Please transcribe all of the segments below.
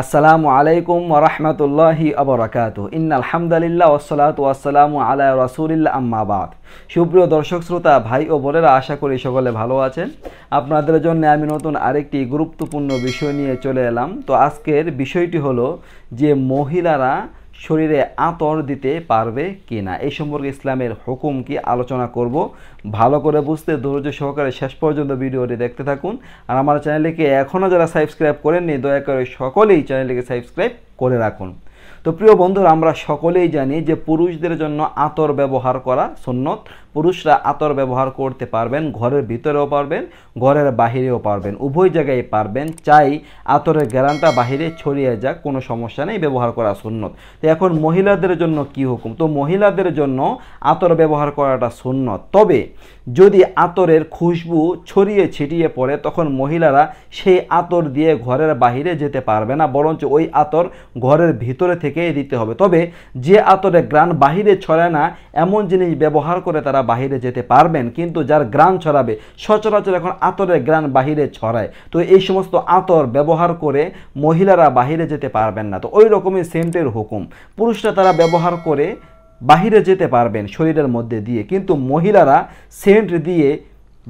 আসসালামু আলাইকুম ওরহমতুল্লাহি আবরাকাত ইন্নালহামদুলিল্লাহ ওসলাত ওয়াসালামু আলা রসুলিল্লা আম্মাবাদ সুপ্রিয় দর্শক শ্রোতা ভাই ও বোনেরা আশা করি সকলে ভালো আছেন আপনাদের জন্য আমি নতুন আরেকটি গুরুত্বপূর্ণ বিষয় নিয়ে চলে এলাম তো আজকের বিষয়টি হলো যে মহিলারা শরীরে আতর দিতে পারবে কি না এই সম্পর্কে ইসলামের হুকুম কি আলোচনা করব ভালো করে বুঝতে ধৈর্য সহকারে শেষ পর্যন্ত ভিডিওটি দেখতে থাকুন আর আমার চ্যানেলটিকে এখনও যারা সাবস্ক্রাইব করেননি দয়া করে সকলেই চ্যানেলটিকে সাবস্ক্রাইব করে রাখুন তো প্রিয় বন্ধুরা আমরা সকলেই জানি যে পুরুষদের জন্য আতর ব্যবহার করা সন্ন্যত পুরুষরা আতর ব্যবহার করতে পারবেন ঘরের ভিতরেও পারবেন ঘরের বাহিরেও পারবেন উভয় জায়গায় পারবেন চাই আতরের গ্যারান্টা বাহিরে ছড়িয়ে যাক কোনো সমস্যা নেই ব্যবহার করা সুন্নত তো এখন মহিলাদের জন্য কি হুকুম তো মহিলাদের জন্য আতর ব্যবহার করাটা সুন্নত তবে যদি আতরের খুশবু ছড়িয়ে ছিটিয়ে পড়ে তখন মহিলারা সেই আতর দিয়ে ঘরের বাহিরে যেতে পারবে না বরঞ্চ ওই আতর ঘরের ভিতরে থেকে থেকে দিতে হবে তবে যে আতরে গ্রান বাহিরে ছড়ায় না এমন জিনিস ব্যবহার করে তারা বাহিরে যেতে পারবেন কিন্তু যার গ্রান ছড়াবে সচরাচর এখন আতরের গ্রান বাহিরে ছড়ায় তো এই সমস্ত আতর ব্যবহার করে মহিলারা বাহিরে যেতে পারবেন না তো ওই রকমই সেন্টের হুকুম পুরুষরা তারা ব্যবহার করে বাহিরে যেতে পারবেন শরীরের মধ্যে দিয়ে কিন্তু মহিলারা সেন্ট দিয়ে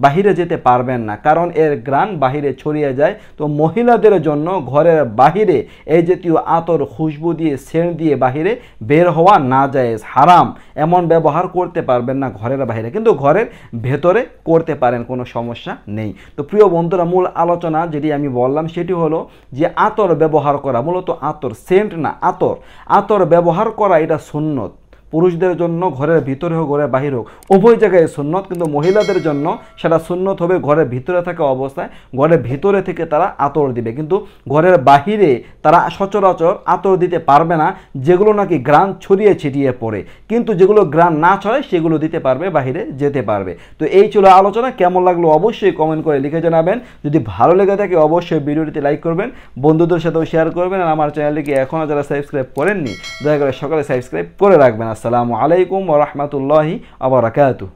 বাহিরে যেতে পারবেন না কারণ এর গ্রান বাহিরে ছড়িয়ে যায় তো মহিলাদের জন্য ঘরের বাহিরে এই জাতীয় আতর খুশবু দিয়ে সেন দিয়ে বাহিরে বের হওয়া না যায় হারাম এমন ব্যবহার করতে পারবেন না ঘরের বাহিরে কিন্তু ঘরের ভেতরে করতে পারেন কোনো সমস্যা নেই তো প্রিয় বন্ধুরা মূল আলোচনা যেটি আমি বললাম সেটি হলো যে আতর ব্যবহার করা মূলত আতর সেন্ট না আতর আতর ব্যবহার করা এটা সুন্নত পুরুষদের জন্য ঘরের ভিতরে হোক ঘরের বাহির হোক উভয় জায়গায় সুন্নত কিন্তু মহিলাদের জন্য সেটা সুন্নত হবে ঘরের ভিতরে থাকা অবস্থায় ঘরের ভিতরে থেকে তারা আতর দিবে কিন্তু ঘরের বাহিরে তারা সচরাচর আতর দিতে পারবে না যেগুলো নাকি গ্রান ছড়িয়ে ছিটিয়ে পড়ে কিন্তু যেগুলো গ্রান না ছড়ায় সেগুলো দিতে পারবে বাহিরে যেতে পারবে তো এই ছিল আলোচনা কেমন লাগলো অবশ্যই কমেন্ট করে লিখে জানাবেন যদি ভালো লেগে থাকে অবশ্যই ভিডিওটিতে লাইক করবেন বন্ধুদের সাথেও শেয়ার করবেন আর আমার চ্যানেলটিকে এখনও যারা সাবস্ক্রাইব করেননি দয়া করে সকালে সাবস্ক্রাইব করে রাখবেন আসসালামু আলাইকুম ওরহমতুল্লাহি আবরাকাতু